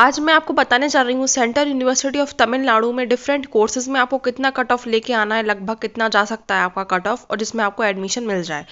आज मैं आपको बताने जा रही हूँ सेंट्रल यूनिवर्सिटी ऑफ तमिलनाडु में डिफरेंट कोर्सेज में आपको कितना कट ऑफ लेके आना है लगभग कितना जा सकता है आपका कट ऑफ और जिसमें आपको एडमिशन मिल जाए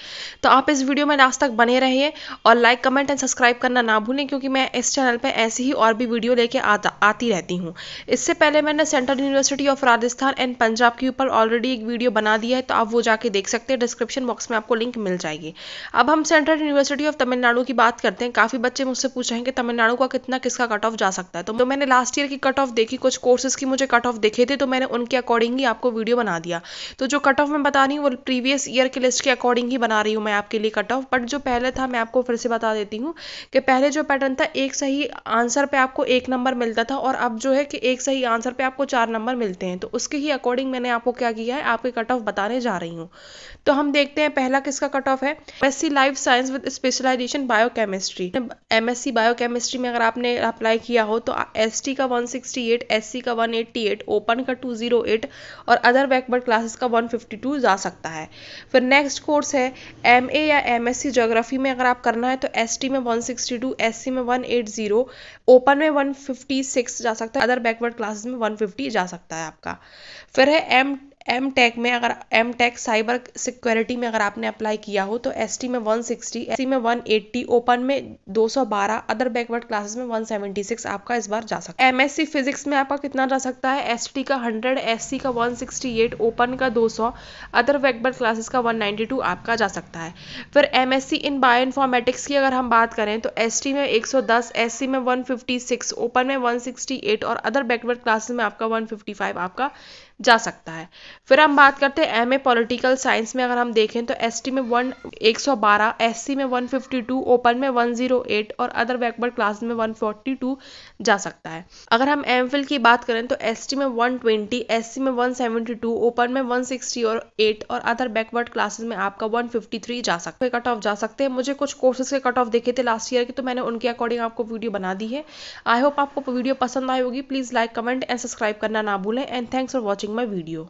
तो आप इस वीडियो में लास्ट तक बने रहिए और लाइक कमेंट एंड सब्सक्राइब करना ना भूलें क्योंकि मैं इस चैनल पर ऐसी ही और भी वीडियो लेके आती रहती हूँ इससे पहले मैंने central university of Rajasthan and Punjab के ऊपर ऑलरेडी एक वीडियो बना दिया है तो आप वो जाके देख सकते हैं डिस्क्रिप्शन बॉक्स में आपको लिंक मिल जाएगी अब हम सेंट्रल यूनिवर्सिटी ऑफ तमिलनाडु की बात करते हैं काफ़ी बच्चे मुझसे पूछ रहे हैं कि तमिलनाडु का कितना किसका कट ऑफ जा जा सकता है तो, मैंने लास्ट ईयर की कट ऑफ देखी कुछ कोर्सेज की मुझे कट ऑफ देखे थे तो मैंने उनके अकॉर्डिंग ही आपको वीडियो बना दिया तो जो कट ऑफ मैं बता रही हूँ वो प्रीवियस ईयर के लिस्ट के अकॉर्डिंग ही बना रही हूँ मैं आपके लिए कट ऑफ बट जो पहले था मैं आपको फिर से बता देती हूँ कि पहले जो पैटर्न था एक सही आंसर पर आपको एक नंबर मिलता था और अब जो है कि एक सही आंसर पर आपको चार नंबर मिलते हैं तो उसके ही अकॉर्डिंग मैंने आपको क्या किया है आपके कट ऑफ बताने जा रही हूँ तो हम देखते हैं पहला किसका कट ऑफ है MSc life science with specialization biochemistry MSc biochemistry में अगर आपने अप्लाई किया किया हो तो एस का 168, एससी का 188, ओपन का 208 और अदर बैकवर्ड क्लासेस का 152 जा सकता है फिर नेक्स्ट कोर्स है एम या एम एस जोग्राफी में अगर आप करना है तो एस में 162, एससी में 180, ओपन में 156 जा सकता है अदर बैकवर्ड क्लासेस में 150 जा सकता है आपका फिर है एम एम टेक में अगर एम टेक साइबर सिक्योरिटी में अगर आपने अप्लाई किया हो तो एस टी में 160 सिक्सटी एस में 180 ओपन में 212 अदर बैकवर्ड क्लासेस में 176 आपका इस बार जा सकता है एमएससी फिजिक्स में आपका कितना जा सकता है एस का 100 एस का 168 ओपन का 200 अदर बैकवर्ड क्लासेस का 192 आपका जा सकता है फिर एम इन बायो इन्फॉर्मेटिक्स की अगर हम बात करें तो एस में एक दस एस में सिक्स ओपन में एट और अदर बैकवर्ड क्लासेस में आपका फाइव आपका जा सकता है फिर हम बात करते हैं एम ए पोलिटिकल साइंस में अगर हम देखें तो एस में वन एक सौ बारह एस में वन फिफ्टी टू ओपन में वन जीरो एट और अदर बैकवर्ड क्लास में वन फोर्टी टू जा सकता है अगर हम एम फिल की बात करें तो एस में वन ट्वेंटी एस में वन सेवेंटी टू ओपन में वन सिक्सटी और एट और अदर बैकवर्ड क्लासेज में आपका वन फिफ्टी थ्री जा सकते हैं कट ऑफ जा सकते हैं मुझे कुछ कोर्सेज के कट ऑफ देखे थे लास्ट ईयर के तो मैंने उनके अकॉर्डिंग आपको वीडियो बना दी है आई होप आपको वीडियो पसंद आई होगी please like comment and subscribe करना ना भूलें and thanks for watching my video